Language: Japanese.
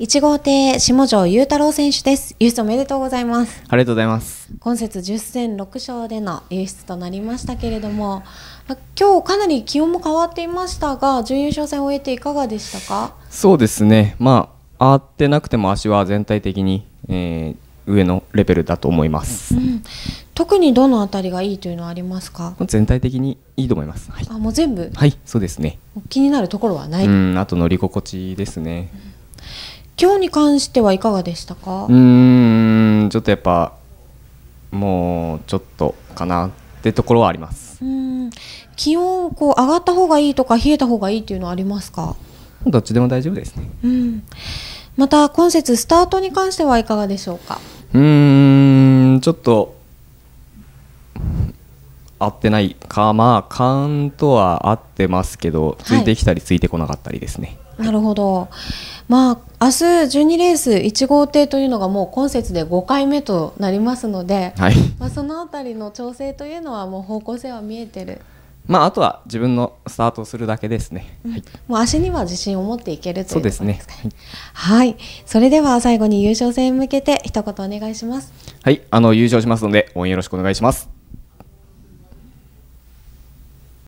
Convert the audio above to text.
一号艇下條雄太郎選手です優勝おめでとうございますありがとうございます今節十戦六勝での優出となりましたけれども今日かなり気温も変わっていましたが準優勝戦を終えていかがでしたかそうですねまあ合ってなくても足は全体的に、えー、上のレベルだと思います、うん、特にどのあたりがいいというのはありますか全体的にいいと思います、はい、あもう全部はいそうですね気になるところはないうんあと乗り心地ですね、うん今日に関してはいかがでしたかうんちょっとやっぱもうちょっとかなってところはありますうん気温こう上がった方がいいとか冷えた方がいいっていうのはありますかどっちでも大丈夫ですねうんまた今節スタートに関してはいかがでしょうかうんちょっと合ってないかまあ勘とは合ってますけどついてきたりついてこなかったりですね、なるほど、まあ明日12レース1号艇というのがもう今節で5回目となりますので、はい、まあ、その辺りの調整というのはもう方向性は見えてる。まあ、あとは自分のスタートをするだけですね、はい、もう足には自信を持っていけるというですね、はい、はい、それでは最後に優勝戦へ向けて一言お願いしますはいあの優勝しますので応援よろしくお願いします